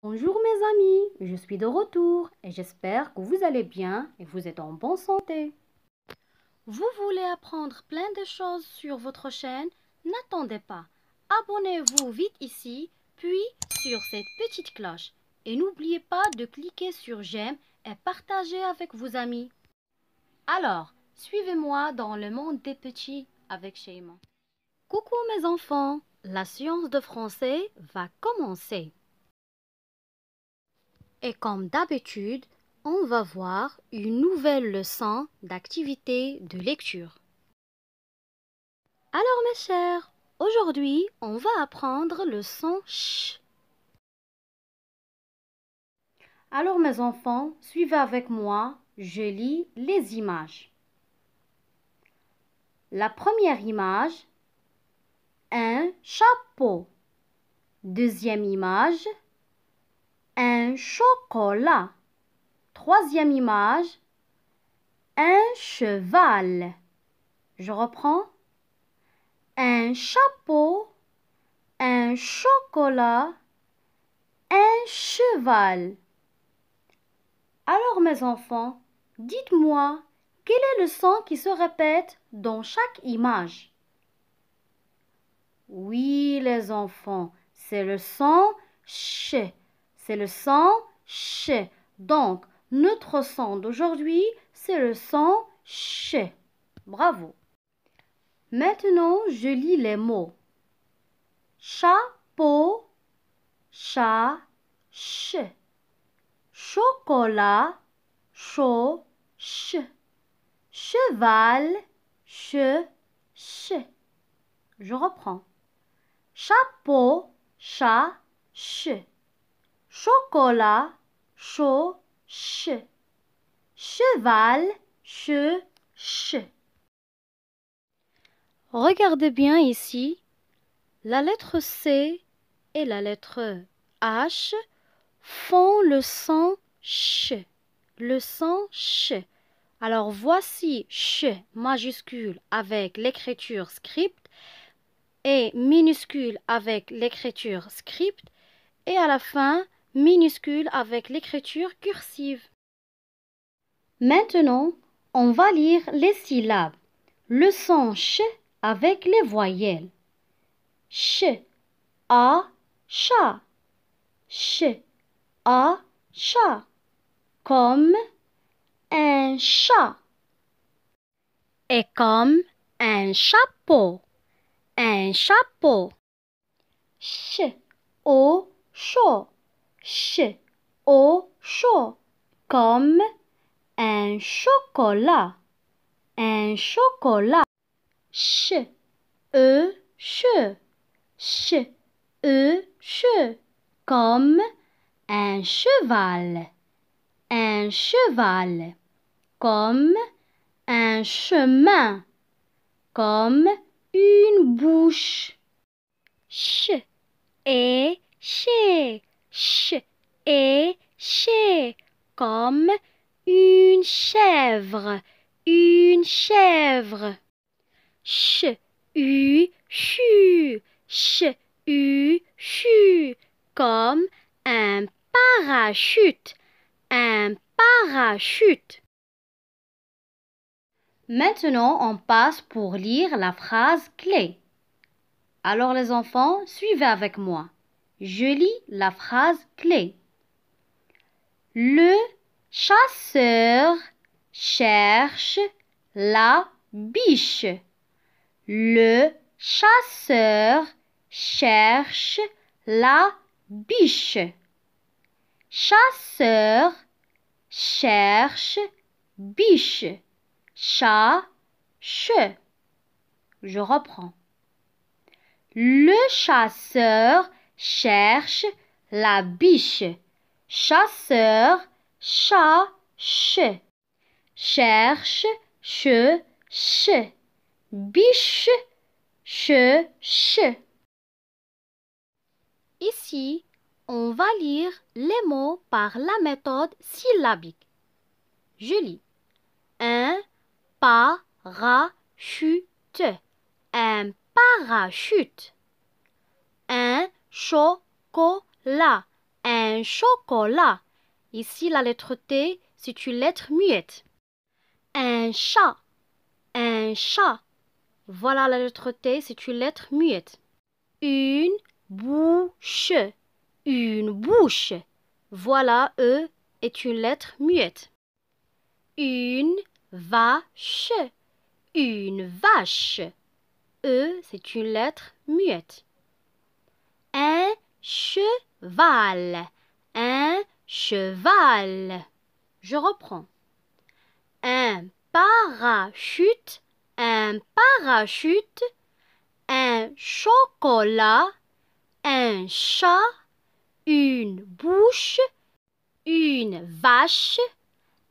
Bonjour mes amis, je suis de retour et j'espère que vous allez bien et vous êtes en bonne santé. Vous voulez apprendre plein de choses sur votre chaîne N'attendez pas, abonnez-vous vite ici, puis sur cette petite cloche. Et n'oubliez pas de cliquer sur j'aime et partager avec vos amis. Alors, suivez-moi dans le monde des petits avec Sheyman. Coucou mes enfants, la science de français va commencer. Et comme d'habitude, on va voir une nouvelle leçon d'activité de lecture. Alors mes chers, aujourd'hui on va apprendre le son ch. Alors mes enfants, suivez avec moi, je lis les images. La première image, un chapeau. Deuxième image, un chocolat. Troisième image, un cheval. Je reprends. Un chapeau, un chocolat, un cheval. Alors mes enfants, dites-moi, quel est le son qui se répète dans chaque image Oui les enfants, c'est le son ch c'est le son ch. Donc, notre son d'aujourd'hui, c'est le son ch. Bravo. Maintenant, je lis les mots. Chapeau, chat, ch. Chocolat, chaud, ch. Cheval, che, ch. Je reprends. Chapeau, chat, ch chocolat, chaud, ch. Cheval, che, ch. Regardez bien ici. La lettre C et la lettre H font le son ch. Le son ch. Alors voici ch majuscule avec l'écriture script et minuscule avec l'écriture script et à la fin minuscule avec l'écriture cursive. Maintenant, on va lire les syllabes. Le son ch avec les voyelles. Ch, a, chat. Ch, a, chat. Comme un chat. Et comme un chapeau. Un chapeau. Ch, o, chaud ch O, chaud, comme un chocolat, un chocolat. Ch, e, ch, ch, e, ch, comme un cheval, un cheval, comme un chemin, comme une bouche. Ch E, ch ch et comme une chèvre, une chèvre. Ch u chu, ch u chu comme un parachute, un parachute. Maintenant, on passe pour lire la phrase clé. Alors les enfants, suivez avec moi. Je lis la phrase clé. Le chasseur cherche la biche. Le chasseur cherche la biche. Chasseur cherche biche. Chat, che. Je reprends. Le chasseur cherche la biche. Chasseur, chat, che. Cherche, che, che. Biche, che, che. Ici, on va lire les mots par la méthode syllabique. Je lis. Un parachute. Un parachute. Chocolat. Un chocolat. Ici, la lettre T, c'est une lettre muette. Un chat. Un chat. Voilà la lettre T, c'est une lettre muette. Une bouche. Une bouche. Voilà, E est une lettre muette. Une vache. Une vache. E, c'est une lettre muette un cheval, un cheval. Je reprends. Un parachute, un parachute, un chocolat, un chat, une bouche, une vache,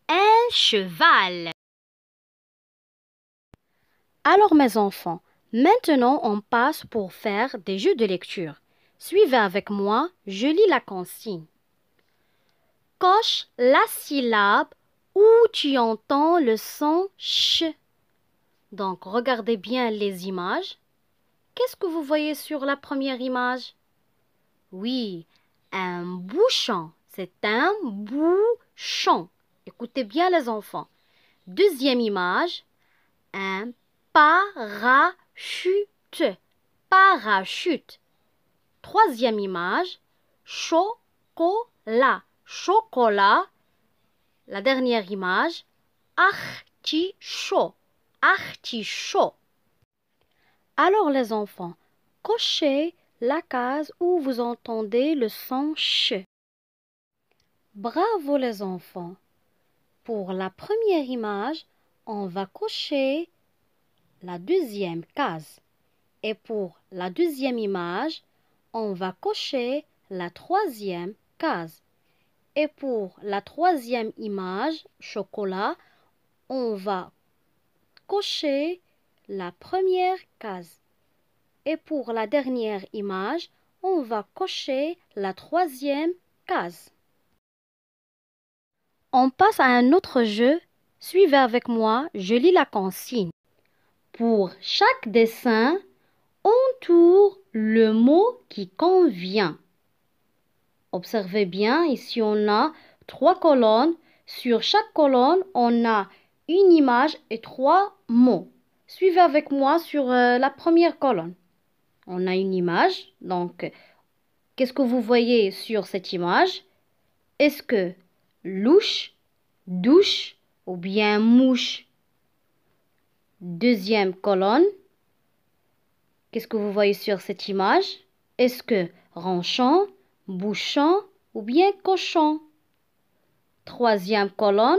un cheval. Alors mes enfants, maintenant on passe pour faire des jeux de lecture. Suivez avec moi, je lis la consigne. Coche la syllabe où tu entends le son ch. Donc regardez bien les images. Qu'est-ce que vous voyez sur la première image Oui, un bouchon. C'est un bouchon. Écoutez bien les enfants. Deuxième image, un parachute. Parachute. Troisième image, chocolat, chocolat. La dernière image, artichaut, artichaut. Alors les enfants, cochez la case où vous entendez le son ch. Bravo les enfants. Pour la première image, on va cocher la deuxième case. Et pour la deuxième image, on va cocher la troisième case. Et pour la troisième image, chocolat, on va cocher la première case. Et pour la dernière image, on va cocher la troisième case. On passe à un autre jeu. Suivez avec moi, je lis la consigne. Pour chaque dessin, on tourne le mot qui convient. Observez bien, ici on a trois colonnes. Sur chaque colonne, on a une image et trois mots. Suivez avec moi sur euh, la première colonne. On a une image, donc qu'est-ce que vous voyez sur cette image Est-ce que louche, douche ou bien mouche Deuxième colonne, Qu'est-ce que vous voyez sur cette image Est-ce que ranchant, bouchon ou bien cochon Troisième colonne.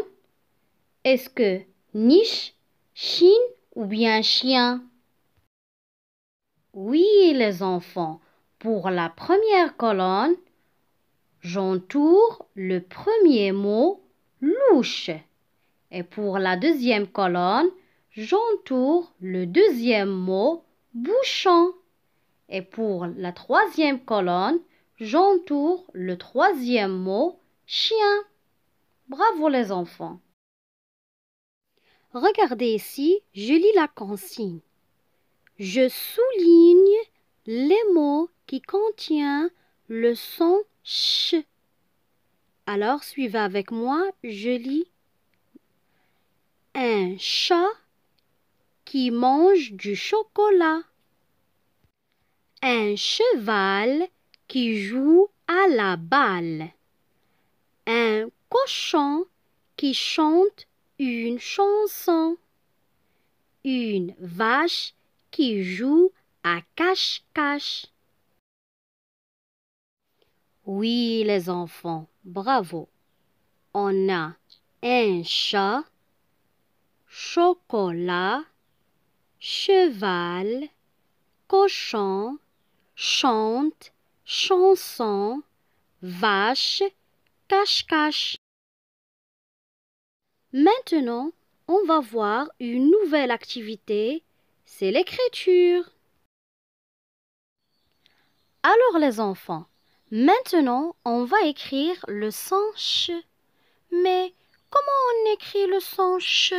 Est-ce que niche, chine ou bien chien Oui, les enfants. Pour la première colonne, j'entoure le premier mot louche. Et pour la deuxième colonne, j'entoure le deuxième mot bouchon. Et pour la troisième colonne, j'entoure le troisième mot chien. Bravo les enfants. Regardez ici, je lis la consigne. Je souligne les mots qui contiennent le son ch. Alors suivez avec moi, je lis un chat qui mange du chocolat. Un cheval qui joue à la balle. Un cochon qui chante une chanson. Une vache qui joue à cache-cache. Oui, les enfants, bravo. On a un chat, chocolat, cheval, cochon, chante, chanson, vache, cache-cache. Maintenant, on va voir une nouvelle activité, c'est l'écriture. Alors les enfants, maintenant on va écrire le son ch. Mais comment on écrit le son ch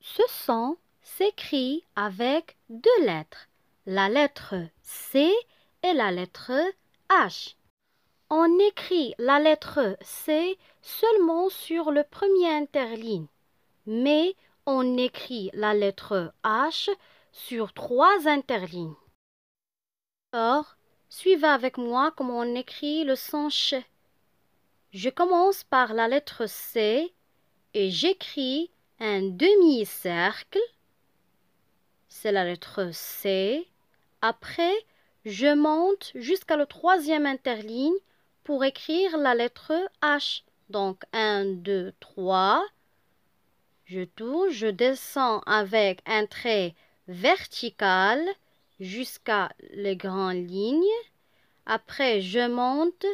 Ce son s'écrit avec deux lettres, la lettre C et la lettre H. On écrit la lettre C seulement sur le premier interligne, mais on écrit la lettre H sur trois interlignes. Or, suivez avec moi comment on écrit le son ch. Je commence par la lettre C et j'écris un demi-cercle c'est la lettre C. Après, je monte jusqu'à la troisième interligne pour écrire la lettre H. Donc 1, 2, 3. Je tourne, je descends avec un trait vertical jusqu'à les grandes lignes. Après, je monte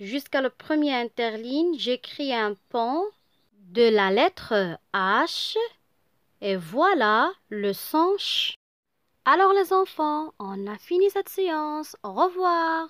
jusqu'à la première interligne. J'écris un pont de la lettre H. Et voilà le CH. Alors les enfants, on a fini cette séance. Au revoir.